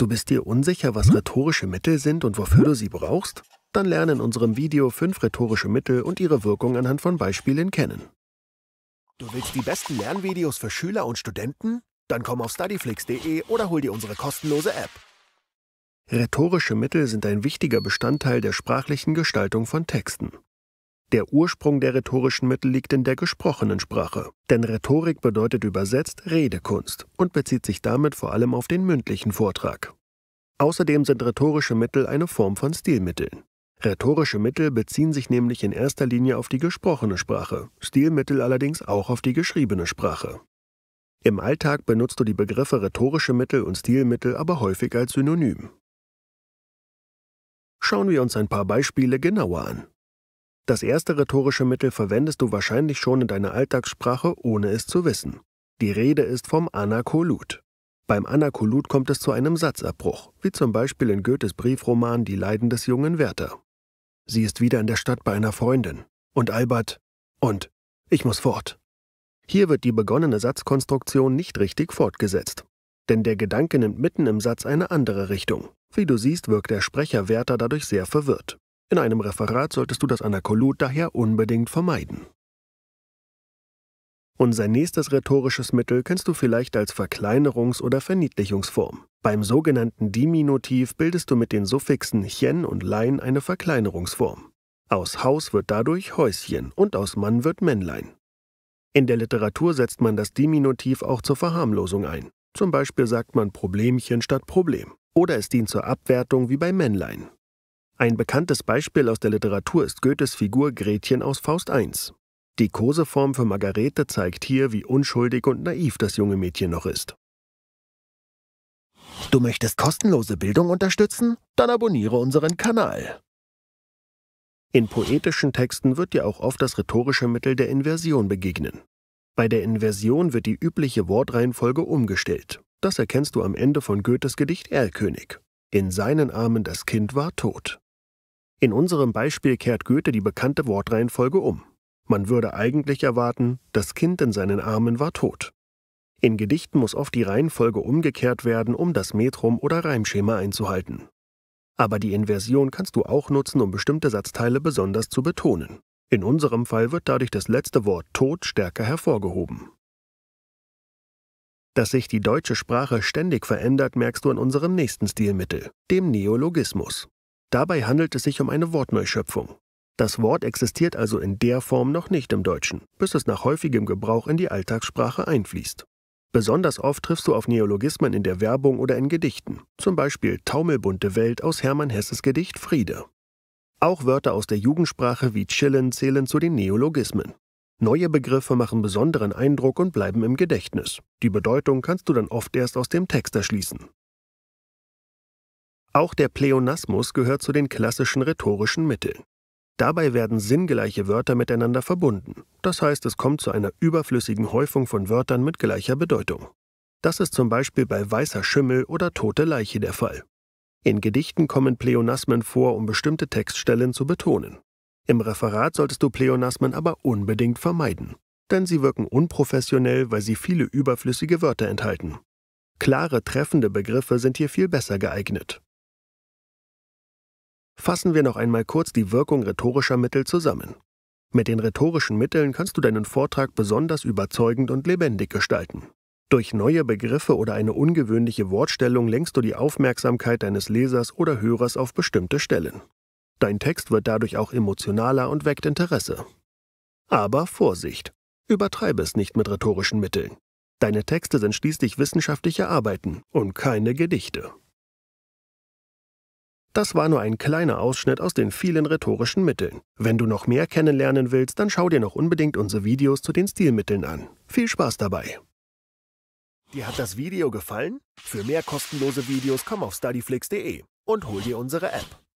Du bist dir unsicher, was hm? rhetorische Mittel sind und wofür hm? du sie brauchst? Dann lerne in unserem Video fünf rhetorische Mittel und ihre Wirkung anhand von Beispielen kennen. Du willst die besten Lernvideos für Schüler und Studenten? Dann komm auf studyflix.de oder hol dir unsere kostenlose App. Rhetorische Mittel sind ein wichtiger Bestandteil der sprachlichen Gestaltung von Texten. Der Ursprung der rhetorischen Mittel liegt in der gesprochenen Sprache, denn Rhetorik bedeutet übersetzt Redekunst und bezieht sich damit vor allem auf den mündlichen Vortrag. Außerdem sind rhetorische Mittel eine Form von Stilmitteln. Rhetorische Mittel beziehen sich nämlich in erster Linie auf die gesprochene Sprache, Stilmittel allerdings auch auf die geschriebene Sprache. Im Alltag benutzt du die Begriffe rhetorische Mittel und Stilmittel aber häufig als Synonym. Schauen wir uns ein paar Beispiele genauer an. Das erste rhetorische Mittel verwendest du wahrscheinlich schon in deiner Alltagssprache, ohne es zu wissen. Die Rede ist vom Anakolut. Beim Anakolut kommt es zu einem Satzabbruch, wie zum Beispiel in Goethes Briefroman Die Leiden des jungen Werther. Sie ist wieder in der Stadt bei einer Freundin. Und Albert. Und. Ich muss fort. Hier wird die begonnene Satzkonstruktion nicht richtig fortgesetzt. Denn der Gedanke nimmt mitten im Satz eine andere Richtung. Wie du siehst, wirkt der Sprecher Werther dadurch sehr verwirrt. In einem Referat solltest du das Anakolut daher unbedingt vermeiden. Unser nächstes rhetorisches Mittel kennst du vielleicht als Verkleinerungs- oder Verniedlichungsform. Beim sogenannten Diminutiv bildest du mit den Suffixen chen und lein eine Verkleinerungsform. Aus Haus wird dadurch Häuschen und aus Mann wird Männlein. In der Literatur setzt man das Diminutiv auch zur Verharmlosung ein. Zum Beispiel sagt man Problemchen statt Problem. Oder es dient zur Abwertung wie bei Männlein. Ein bekanntes Beispiel aus der Literatur ist Goethes Figur Gretchen aus Faust I. Die Koseform für Margarete zeigt hier, wie unschuldig und naiv das junge Mädchen noch ist. Du möchtest kostenlose Bildung unterstützen? Dann abonniere unseren Kanal. In poetischen Texten wird dir auch oft das rhetorische Mittel der Inversion begegnen. Bei der Inversion wird die übliche Wortreihenfolge umgestellt. Das erkennst du am Ende von Goethes Gedicht Erlkönig. In seinen Armen das Kind war tot. In unserem Beispiel kehrt Goethe die bekannte Wortreihenfolge um. Man würde eigentlich erwarten, das Kind in seinen Armen war tot. In Gedichten muss oft die Reihenfolge umgekehrt werden, um das Metrum oder Reimschema einzuhalten. Aber die Inversion kannst du auch nutzen, um bestimmte Satzteile besonders zu betonen. In unserem Fall wird dadurch das letzte Wort Tod stärker hervorgehoben. Dass sich die deutsche Sprache ständig verändert, merkst du an unserem nächsten Stilmittel, dem Neologismus. Dabei handelt es sich um eine Wortneuschöpfung. Das Wort existiert also in der Form noch nicht im Deutschen, bis es nach häufigem Gebrauch in die Alltagssprache einfließt. Besonders oft triffst du auf Neologismen in der Werbung oder in Gedichten, zum Beispiel Taumelbunte Welt aus Hermann Hesses Gedicht Friede. Auch Wörter aus der Jugendsprache wie chillen zählen zu den Neologismen. Neue Begriffe machen besonderen Eindruck und bleiben im Gedächtnis. Die Bedeutung kannst du dann oft erst aus dem Text erschließen. Auch der Pleonasmus gehört zu den klassischen rhetorischen Mitteln. Dabei werden sinngleiche Wörter miteinander verbunden. Das heißt, es kommt zu einer überflüssigen Häufung von Wörtern mit gleicher Bedeutung. Das ist zum Beispiel bei weißer Schimmel oder tote Leiche der Fall. In Gedichten kommen Pleonasmen vor, um bestimmte Textstellen zu betonen. Im Referat solltest du Pleonasmen aber unbedingt vermeiden, denn sie wirken unprofessionell, weil sie viele überflüssige Wörter enthalten. Klare, treffende Begriffe sind hier viel besser geeignet. Fassen wir noch einmal kurz die Wirkung rhetorischer Mittel zusammen. Mit den rhetorischen Mitteln kannst du deinen Vortrag besonders überzeugend und lebendig gestalten. Durch neue Begriffe oder eine ungewöhnliche Wortstellung lenkst du die Aufmerksamkeit deines Lesers oder Hörers auf bestimmte Stellen. Dein Text wird dadurch auch emotionaler und weckt Interesse. Aber Vorsicht! Übertreibe es nicht mit rhetorischen Mitteln. Deine Texte sind schließlich wissenschaftliche Arbeiten und keine Gedichte. Das war nur ein kleiner Ausschnitt aus den vielen rhetorischen Mitteln. Wenn du noch mehr kennenlernen willst, dann schau dir noch unbedingt unsere Videos zu den Stilmitteln an. Viel Spaß dabei! Dir hat das Video gefallen? Für mehr kostenlose Videos komm auf studyflix.de und hol dir unsere App.